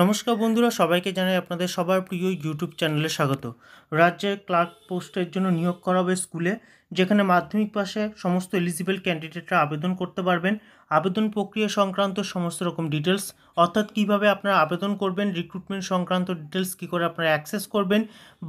নমস্কার বন্ধুরা সবাইকে জানাই আপনাদের সবার প্রিয় ইউটিউব চ্যানেলে স্বাগত রাজ্যের ক্লার্ক পোস্টের জন্য নিয়োগ করা হবে স্কুলে যেখানে মাধ্যমিক পাশে সমস্ত এলিজিবল ক্যান্ডিডেটরা আবেদন করতে পারবেন আবেদন প্রক্রিয়া সংক্রান্ত সমস্ত রকম ডিটেলস অর্থাৎ কিভাবে আপনারা আবেদন করবেন রিক্রুটমেন্ট সংক্রান্ত ডিটেলস কী করে আপনারা অ্যাক্সেস করবেন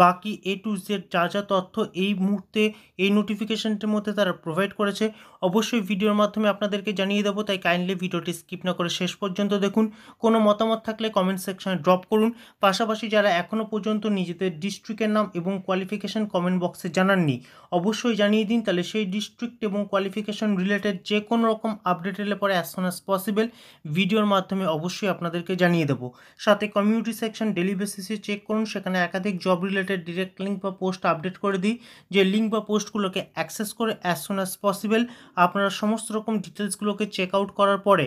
বাকি এ টু জেড যা যা তথ্য এই মুহূর্তে এই নোটিফিকেশানটির মধ্যে তারা প্রোভাইড করেছে অবশ্যই ভিডিওর মাধ্যমে আপনাদেরকে জানিয়ে দেবো তাই কাইন্ডলি ভিডিওটি স্কিপ না করে শেষ পর্যন্ত দেখুন কোনো মতামত থাকলে কমেন্ট সেকশনে ড্রপ করুন পাশাপাশি যারা এখনও পর্যন্ত নিজেদের ডিস্ট্রিক্টের নাম এবং কোয়ালিফিকেশান কমেন্ট বক্সে জানাননি অবশ্যই জানিয়ে দিন তাহলে সেই ডিস্ট্রিক্ট এবং কোয়ালিফিকেশান রিলেটেড যে কোনো রকম আপডেটের পেলে পরে অ্যাজ সোন অ্যাজ পসিবল ভিডিওর মাধ্যমে অবশ্যই আপনাদেরকে জানিয়ে দেবো সাথে কমিউনিটি সেকশন ডেলি বেসিসে চেক করুন সেখানে একাধিক জব রিলেটেড ডিরেক্ট লিঙ্ক বা পোস্ট আপডেট করে দিই যে লিঙ্ক বা পোস্টগুলোকে অ্যাক্সেস করে অ্যাজ সোন অ্যাজ পসিবল আপনারা সমস্ত রকম ডিটেলসগুলোকে চেক আউট করার পরে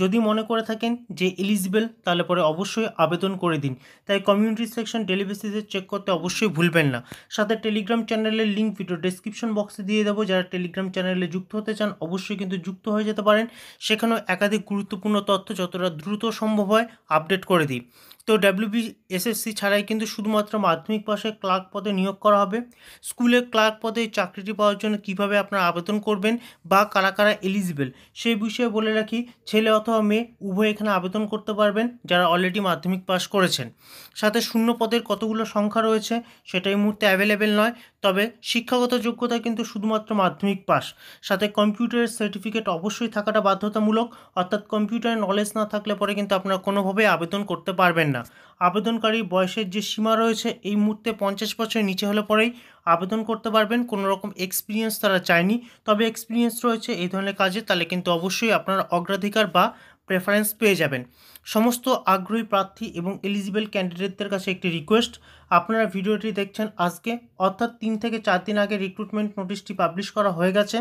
যদি মনে করে থাকেন যে এলিজিবেল তাহলে পরে অবশ্যই আবেদন করে দিন তাই কমিউনিটি সেকশন ডেলি বেসিসে চেক করতে অবশ্যই ভুলবেন না সাথে টেলিগ্রাম চ্যানেলের লিঙ্ক ভিডিও ডিসক্রিপশন বক্সে দিয়ে দেবো যারা টেলিগ্রাম চ্যানেলে যুক্ত হতে চান অবশ্যই কিন্তু যুক্ত হয়ে যেতে পারেন সেখানেও একাধিক গুরুত্বপূর্ণ তথ্য যতটা দ্রুত সম্ভব হয় আপডেট করে দিই তো ডাব্লিউবি এসএসসি ছাড়াই কিন্তু শুধুমাত্র মাধ্যমিক পাশে ক্লার্ক পদে নিয়োগ করা হবে স্কুলে ক্লার্ক পদে চাকরিটি পাওয়ার জন্য কিভাবে আপনারা আবেদন করবেন বা কারা কারা এলিজিবেল সেই বিষয়ে বলে রাখি ছেলে অথবা মেয়ে উভয় এখানে আবেদন করতে পারবেন যারা অলরেডি মাধ্যমিক পাস করেছেন সাথে শূন্য পদের কতগুলো সংখ্যা রয়েছে সেটা এই মুহূর্তে অ্যাভেলেবেল নয় তবে শিক্ষাগত যোগ্যতা কিন্তু শুধুমাত্র মাধ্যমিক পাস সাথে কম্পিউটারের সার্টিফিকেট অবশ্যই থাকাটা বাধ্যতামূলক অর্থাৎ কম্পিউটার নলেজ না থাকলে পরে কিন্তু আপনারা কোনোভাবেই আবেদন করতে পারবেন না আবেদনকারী বয়সের যে সীমা রয়েছে এই মুহূর্তে পঞ্চাশ বছরের নিচে হলে পরেই আবেদন করতে পারবেন কোনো রকম এক্সপিরিয়েন্স তারা চায়নি তবে এক্সপিরিয়েন্স রয়েছে এই ধরনের কাজে তাহলে কিন্তু অবশ্যই আপনারা অগ্রাধিকার বা প্রেফারেন্স পেয়ে যাবেন সমস্ত আগ্রহী প্রার্থী এবং এলিজিবল ক্যান্ডিডেটদের কাছে একটি রিকোয়েস্ট আপনারা ভিডিওটি দেখছেন আজকে অর্থাৎ তিন থেকে চার দিন আগে রিক্রুটমেন্ট নোটিশটি পাবলিশ করা হয়ে গেছে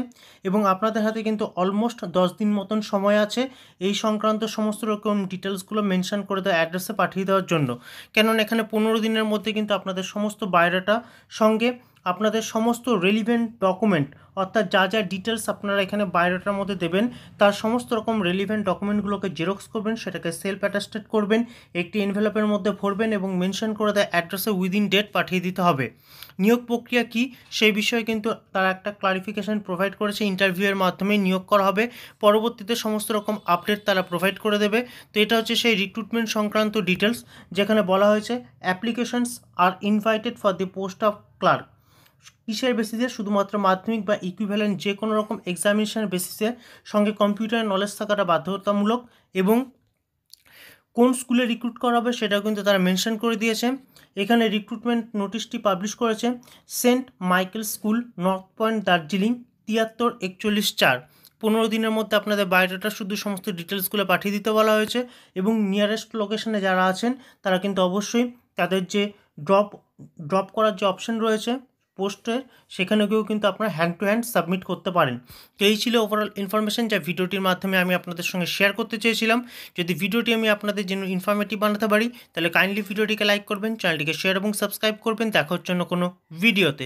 এবং আপনাদের হাতে কিন্তু অলমোস্ট দশ দিন মতন সময় আছে এই সংক্রান্ত সমস্ত রকম ডিটেলসগুলো মেনশন করে দেওয়া অ্যাড্রেসে পাঠিয়ে দেওয়ার জন্য কেননা এখানে পনেরো দিনের মধ্যে কিন্তু আপনাদের সমস্ত বায়োডাটা সঙ্গে আপনাদের সমস্ত রেলিভেন্ট ডকুমেন্ট অর্থাৎ যা যা ডিটেলস আপনারা এখানে বায়োডাটার মধ্যে দেবেন তার সমস্ত রকম রেলিভেন্ট ডকুমেন্টগুলোকে জেরক্স করবেন সেটাকে সেলফ অ্যাটাস্টেড করবেন একটি এনভেলপের মধ্যে ভরবেন এবং মেনশন করে দেয় অ্যাড্রেসে উইদিন ডেট পাঠিয়ে দিতে হবে নিয়োগ প্রক্রিয়া কি সেই বিষয়ে কিন্তু তারা একটা ক্লারিফিকেশান প্রোভাইড করেছে ইন্টারভিউয়ের মাধ্যমে নিয়োগ করা হবে পরবর্তীতে সমস্ত রকম আপডেট তারা প্রোভাইড করে দেবে তো এটা হচ্ছে সেই রিক্রুটমেন্ট সংক্রান্ত ডিটেলস যেখানে বলা হয়েছে applications are invited for the post of clerk কিসের বেসিসে শুধুমাত্র মাধ্যমিক বা ইকুইভ্যালেন্ট যে কোনো রকম এক্সামিনেশনের বেসিসে সঙ্গে কম্পিউটার নলেজ থাকাটা বাধ্যতামূলক এবং কোন স্কুলে রিক্রুট করা হবে সেটা কিন্তু তারা মেনশন করে দিয়েছে এখানে রিক্রুটমেন্ট নোটিশটি পাবলিশ করেছে Saint Michael School North Point Darjeeling তিয়াত্তর একচল্লিশ চার পনেরো দিনের মধ্যে আপনাদের বায়োডাটা শুধু সমস্ত ডিটেলসগুলো পাঠিয়ে দিতে বলা হয়েছে এবং নিয়ারেস্ট লোকেশনে যারা আছেন তারা কিন্তু অবশ্যই তাদের যে ড্রপ ড্রপ করার যে অপশন রয়েছে পোস্টের সেখানে গিয়েও কিন্তু আপনারা হ্যান্ড টু হ্যান্ড সাবমিট করতে পারেন তো এই ছিল ওভারঅল ইনফরমেশান যা ভিডিওটির মাধ্যমে আমি আপনাদের সঙ্গে শেয়ার করতে চেয়েছিলাম যদি ভিডিওটি আমি আপনাদের জন্য ইনফরমেটিভ বানাতে পারি তাহলে কাইন্ডলি ভিডিওটিকে লাইক করবেন চ্যানেলটিকে শেয়ার এবং সাবস্ক্রাইব করবেন দেখার জন্য কোনো ভিডিওতে